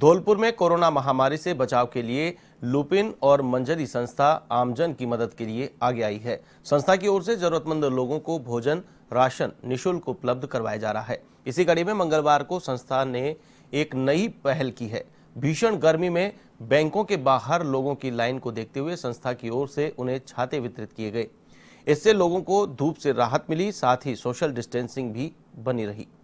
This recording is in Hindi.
धौलपुर में कोरोना महामारी से बचाव के लिए लुपिन और मंजरी संस्था आमजन की मदद के लिए आगे आई है संस्था की ओर से जरूरतमंद लोगों को भोजन राशन निशुल्क उपलब्ध करवाया जा रहा है इसी कड़ी में मंगलवार को संस्था ने एक नई पहल की है भीषण गर्मी में बैंकों के बाहर लोगों की लाइन को देखते हुए संस्था की ओर से उन्हें छाते वितरित किए गए इससे लोगों को धूप से राहत मिली साथ ही सोशल डिस्टेंसिंग भी बनी रही